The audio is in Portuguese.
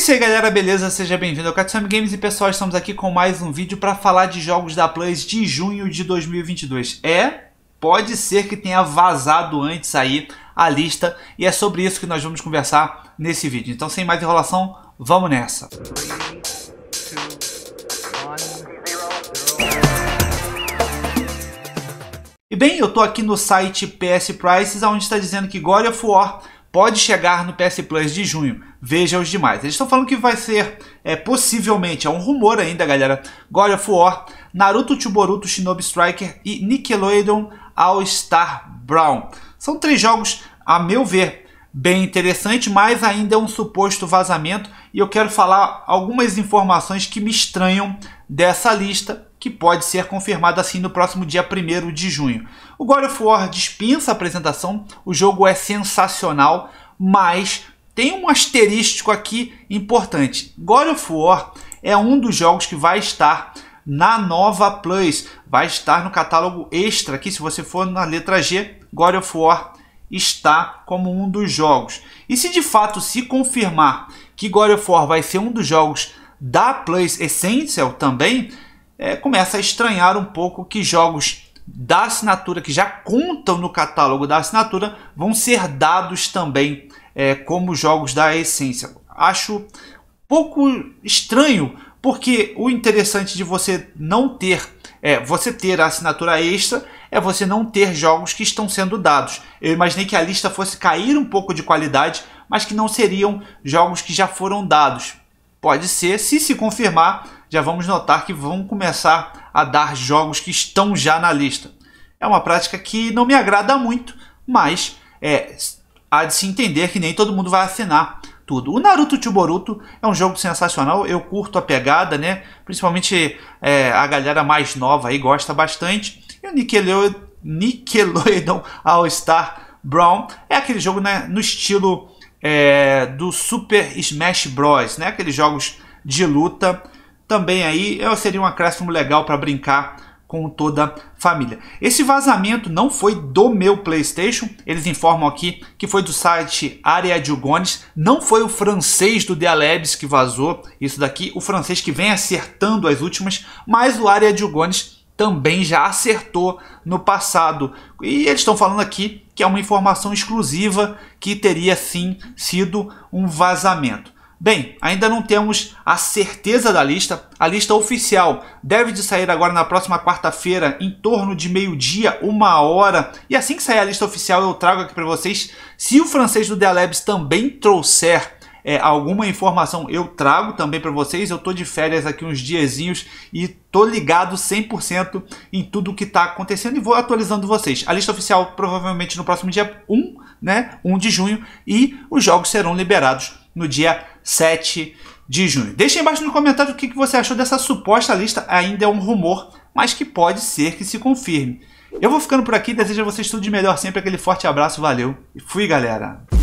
isso aí galera, beleza? Seja bem-vindo ao Katsumi Games e pessoal, estamos aqui com mais um vídeo para falar de jogos da Plus de junho de 2022. É, pode ser que tenha vazado antes aí a lista e é sobre isso que nós vamos conversar nesse vídeo. Então sem mais enrolação, vamos nessa! E bem, eu tô aqui no site PS Prices, onde está dizendo que God of War pode chegar no PS Plus de junho. Veja os demais. Eles estão falando que vai ser, é, possivelmente, é um rumor ainda, galera, God of War, Naruto Chuboruto Shinobi Striker e Nickelodeon All Star Brown. São três jogos, a meu ver, bem interessantes. mas ainda é um suposto vazamento e eu quero falar algumas informações que me estranham dessa lista que pode ser confirmado assim no próximo dia 1 de junho. O God of War dispensa a apresentação, o jogo é sensacional, mas tem um asterístico aqui importante. God of War é um dos jogos que vai estar na nova Plus, vai estar no catálogo extra aqui, se você for na letra G, God of War está como um dos jogos. E se de fato se confirmar que God of War vai ser um dos jogos da Plus Essential também, é, começa a estranhar um pouco que jogos da assinatura, que já contam no catálogo da assinatura, vão ser dados também é, como jogos da essência. Acho pouco estranho, porque o interessante de você não ter, é, você ter a assinatura extra é você não ter jogos que estão sendo dados. Eu imaginei que a lista fosse cair um pouco de qualidade, mas que não seriam jogos que já foram dados. Pode ser, se se confirmar, já vamos notar que vão começar a dar jogos que estão já na lista. É uma prática que não me agrada muito, mas é, há de se entender que nem todo mundo vai assinar tudo. O Naruto Boruto é um jogo sensacional, eu curto a pegada, né? Principalmente é, a galera mais nova aí gosta bastante. E o Nickelodeon All-Star Brown é aquele jogo né, no estilo é, do Super Smash Bros, né? Aqueles jogos de luta também aí seria um acréscimo legal para brincar com toda a família. Esse vazamento não foi do meu PlayStation, eles informam aqui que foi do site Area Diogones, não foi o francês do Dialebs que vazou isso daqui, o francês que vem acertando as últimas, mas o Area Diogones também já acertou no passado. E eles estão falando aqui que é uma informação exclusiva que teria sim sido um vazamento. Bem, ainda não temos a certeza da lista. A lista oficial deve de sair agora na próxima quarta-feira, em torno de meio-dia, uma hora. E assim que sair a lista oficial, eu trago aqui para vocês. Se o francês do Dialabs também trouxer é, alguma informação eu trago também para vocês. Eu estou de férias aqui uns diazinhos e estou ligado 100% em tudo o que está acontecendo e vou atualizando vocês. A lista oficial provavelmente no próximo dia 1, né? 1 de junho e os jogos serão liberados no dia 7 de junho. Deixe embaixo no comentário o que você achou dessa suposta lista, ainda é um rumor, mas que pode ser que se confirme. Eu vou ficando por aqui, desejo a vocês tudo de melhor sempre, aquele forte abraço, valeu e fui galera!